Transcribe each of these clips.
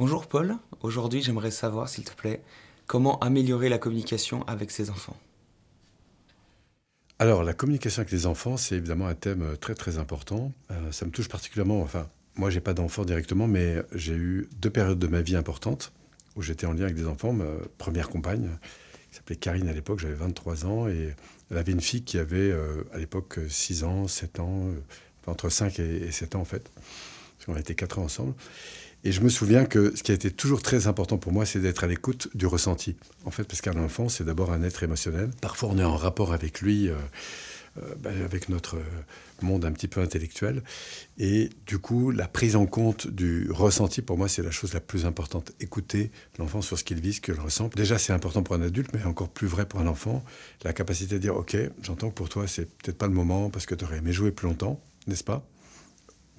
Bonjour Paul, aujourd'hui j'aimerais savoir s'il te plaît comment améliorer la communication avec ses enfants. Alors la communication avec les enfants, c'est évidemment un thème euh, très très important. Euh, ça me touche particulièrement, enfin moi j'ai pas d'enfants directement, mais j'ai eu deux périodes de ma vie importantes où j'étais en lien avec des enfants. Ma première compagne, qui s'appelait Karine à l'époque, j'avais 23 ans et elle avait une fille qui avait euh, à l'époque 6 ans, 7 ans, entre 5 et 7 ans en fait, parce qu'on a été 4 ans ensemble. Et je me souviens que ce qui a été toujours très important pour moi, c'est d'être à l'écoute du ressenti. En fait, parce qu'un enfant, c'est d'abord un être émotionnel. Parfois, on est en rapport avec lui, euh, euh, ben, avec notre monde un petit peu intellectuel. Et du coup, la prise en compte du ressenti, pour moi, c'est la chose la plus importante. Écouter l'enfant sur ce qu'il vit, ce qu'il ressent. Déjà, c'est important pour un adulte, mais encore plus vrai pour un enfant. La capacité de dire, OK, j'entends que pour toi, c'est peut-être pas le moment parce que tu aurais aimé jouer plus longtemps, n'est-ce pas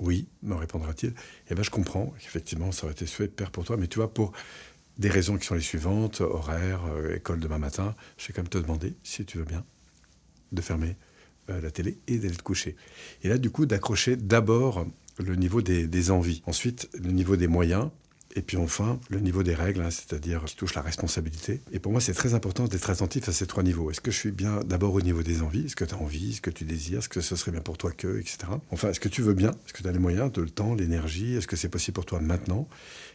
oui, me répondra-t-il. Eh bien, je comprends. qu'effectivement, ça aurait été super pour toi. Mais tu vois, pour des raisons qui sont les suivantes, horaire, euh, école demain matin, je vais quand même te demander, si tu veux bien, de fermer euh, la télé et d'aller te coucher. Et là, du coup, d'accrocher d'abord le niveau des envies, ensuite le niveau des moyens, et puis enfin, le niveau des règles, hein, c'est-à-dire qui touche la responsabilité. Et pour moi, c'est très important d'être attentif à ces trois niveaux. Est-ce que je suis bien d'abord au niveau des envies Est-ce que tu as envie Est-ce que tu désires Est-ce que ce serait bien pour toi que Etc. Enfin, est-ce que tu veux bien Est-ce que tu as les moyens de le temps, l'énergie Est-ce que c'est possible pour toi maintenant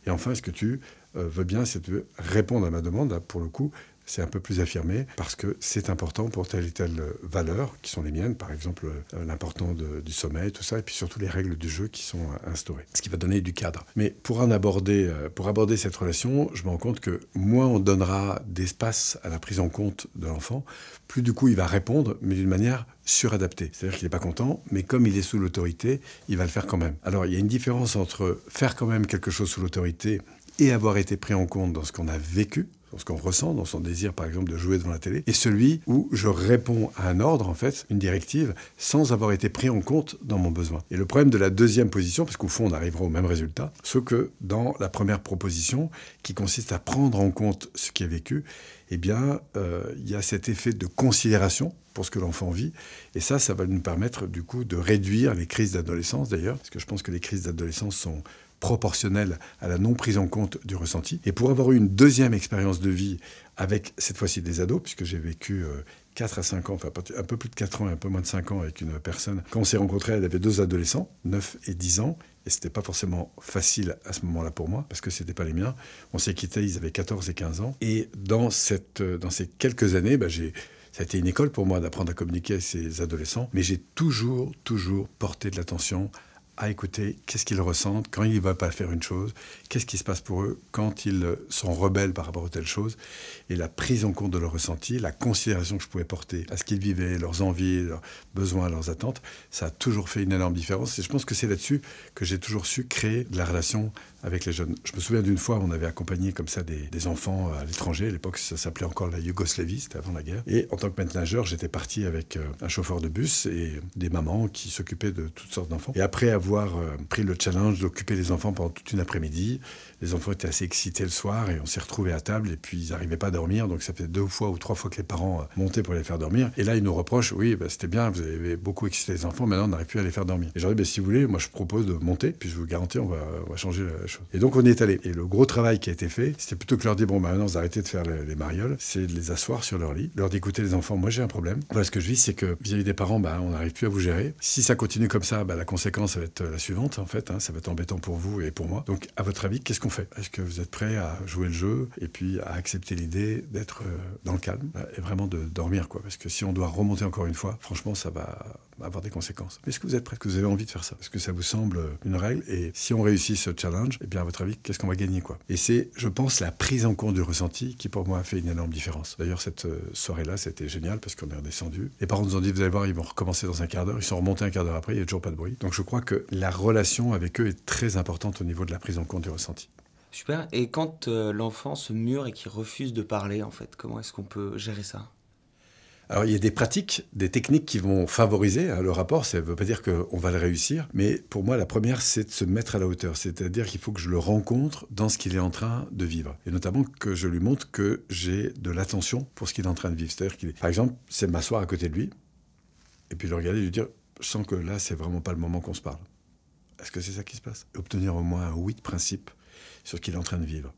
Et enfin, est-ce que tu euh, veux bien, si tu répondre à ma demande, hein, pour le coup, c'est un peu plus affirmé parce que c'est important pour telle et telle valeur qui sont les miennes, par exemple euh, l'importance du sommeil, tout ça, et puis surtout les règles du jeu qui sont euh, instaurées, ce qui va donner du cadre. Mais pour en aborder, euh, pour aborder cette relation, je me rends compte que moins on donnera d'espace à la prise en compte de l'enfant, plus du coup il va répondre, mais d'une manière suradaptée. C'est-à-dire qu'il n'est pas content, mais comme il est sous l'autorité, il va le faire quand même. Alors il y a une différence entre faire quand même quelque chose sous l'autorité et avoir été pris en compte dans ce qu'on a vécu, dans ce qu'on ressent, dans son désir par exemple de jouer devant la télé, et celui où je réponds à un ordre, en fait, une directive, sans avoir été pris en compte dans mon besoin. Et le problème de la deuxième position, parce qu'au fond on arrivera au même résultat, sauf que dans la première proposition, qui consiste à prendre en compte ce qui est vécu, eh bien, euh, il y a cet effet de considération pour ce que l'enfant vit. Et ça, ça va nous permettre du coup de réduire les crises d'adolescence d'ailleurs, parce que je pense que les crises d'adolescence sont proportionnelle à la non prise en compte du ressenti. Et pour avoir eu une deuxième expérience de vie avec cette fois-ci des ados, puisque j'ai vécu 4 euh, à 5 ans, enfin un peu plus de 4 ans et un peu moins de 5 ans avec une personne. Quand on s'est rencontrés, elle avait deux adolescents, 9 et 10 ans, et ce n'était pas forcément facile à ce moment-là pour moi, parce que ce c'était pas les miens. On s'est quittés, ils avaient 14 et 15 ans. Et dans, cette, euh, dans ces quelques années, bah, Ça a été une école pour moi d'apprendre à communiquer avec ces adolescents, mais j'ai toujours, toujours porté de l'attention à écouter qu'est-ce qu'ils ressentent quand ils ne veulent pas faire une chose, qu'est-ce qui se passe pour eux quand ils sont rebelles par rapport à telle chose, et la prise en compte de leurs ressentis, la considération que je pouvais porter à ce qu'ils vivaient, leurs envies, leurs besoins, leurs attentes, ça a toujours fait une énorme différence. Et je pense que c'est là-dessus que j'ai toujours su créer de la relation avec les jeunes. Je me souviens d'une fois, on avait accompagné comme ça des, enfants à l'étranger. À l'époque, ça s'appelait encore la Yougoslavie, c'était avant la guerre. Et en tant que ménageur, j'étais parti avec euh, un chauffeur de bus et des mamans qui s'occupaient de toutes sortes d'enfants. Et après avoir euh, pris le challenge d'occuper les enfants pendant toute une après-midi, les enfants étaient assez excités le soir et on s'est retrouvés à table et puis ils n'arrivaient pas à dormir. Donc ça fait deux fois ou trois fois que les parents euh, montaient pour les faire dormir. Et là, ils nous reprochent, oui, bah, c'était bien, vous avez beaucoup excité les enfants, maintenant on n'arrive plus à les faire dormir. Et j'aurais bah, si vous voulez, moi je propose de monter, puis je vous garantis, on va, on va changer la chose et donc on y est allé. Et le gros travail qui a été fait, c'était plutôt que leur dire bon bah maintenant vous arrêtez de faire les, marioles, c'est de les asseoir sur leur lit, leur d'écouter les enfants, moi j'ai un problème. Voilà ce que je vis, c'est que vis-à-vis des parents, bah, on n'arrive plus à vous gérer. Si ça continue comme ça, bah, la conséquence va être euh, la suivante en fait, hein. ça va être embêtant pour vous et pour moi. Donc à votre avis, qu'est-ce qu'on fait Est-ce que vous êtes prêt à jouer le jeu et puis à accepter l'idée d'être euh, dans le calme bah, et vraiment de dormir quoi Parce que si on doit remonter encore une fois, franchement ça va avoir des conséquences. Est-ce que vous êtes prêts Est-ce que vous avez envie de faire ça Est-ce que ça vous semble euh, une règle Et si on réussit ce challenge, et eh bien, à votre avis, qu'est-ce qu'on va gagner quoi Et c'est, je pense, la prise en compte du ressenti qui, pour moi, a fait une énorme différence. D'ailleurs, cette euh, soirée-là, c'était génial parce qu'on est redescendu. Les parents nous ont dit, vous allez voir, ils vont recommencer dans un quart d'heure. Ils sont remontés un quart d'heure après, il n'y a toujours pas de bruit. Donc, je crois que la relation avec eux est très importante au niveau de la prise en compte du ressenti. Super. Et quand euh, l'enfant se mûre et qu'il refuse de parler, en fait, comment est-ce qu'on peut gérer ça alors il y a des pratiques, des techniques qui vont favoriser hein, le rapport, ça ne veut pas dire qu'on va le réussir, mais pour moi la première c'est de se mettre à la hauteur, c'est-à-dire qu'il faut que je le rencontre dans ce qu'il est en train de vivre, et notamment que je lui montre que j'ai de l'attention pour ce qu'il est en train de vivre. C'est-à-dire qu'il est... Par exemple, c'est m'asseoir à côté de lui, et puis le regarder et lui dire, je sens que là c'est vraiment pas le moment qu'on se parle. Est-ce que c'est ça qui se passe Obtenir au moins un oui de principe sur ce qu'il est en train de vivre.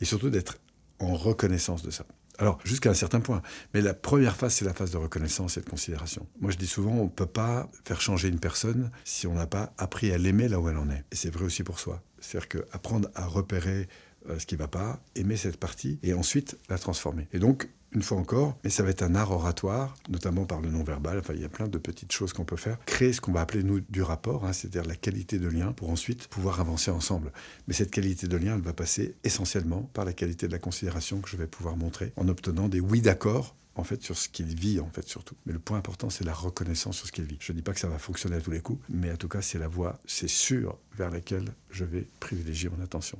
Et surtout d'être en reconnaissance de ça. Alors, jusqu'à un certain point. Mais la première phase, c'est la phase de reconnaissance et de considération. Moi, je dis souvent, on ne peut pas faire changer une personne si on n'a pas appris à l'aimer là où elle en est. Et c'est vrai aussi pour soi. C'est-à-dire qu'apprendre à repérer euh, ce qui ne va pas, aimer cette partie et ensuite la transformer. Et donc, une fois encore, mais ça va être un art oratoire, notamment par le non-verbal. Enfin, il y a plein de petites choses qu'on peut faire. Créer ce qu'on va appeler, nous, du rapport, hein, c'est-à-dire la qualité de lien, pour ensuite pouvoir avancer ensemble. Mais cette qualité de lien, elle va passer essentiellement par la qualité de la considération que je vais pouvoir montrer en obtenant des oui d'accord en fait, sur ce qu'il vit, en fait, surtout. Mais le point important, c'est la reconnaissance sur ce qu'il vit. Je ne dis pas que ça va fonctionner à tous les coups, mais en tout cas, c'est la voie, c'est sûr, vers laquelle je vais privilégier mon attention.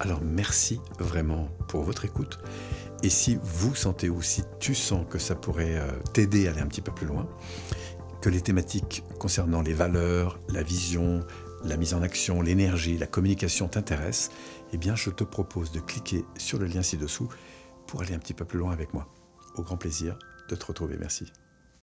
Alors merci vraiment pour votre écoute. Et si vous sentez ou si tu sens que ça pourrait euh, t'aider à aller un petit peu plus loin, que les thématiques concernant les valeurs, la vision, la mise en action, l'énergie, la communication t'intéressent, eh bien je te propose de cliquer sur le lien ci-dessous pour aller un petit peu plus loin avec moi. Au grand plaisir de te retrouver. Merci.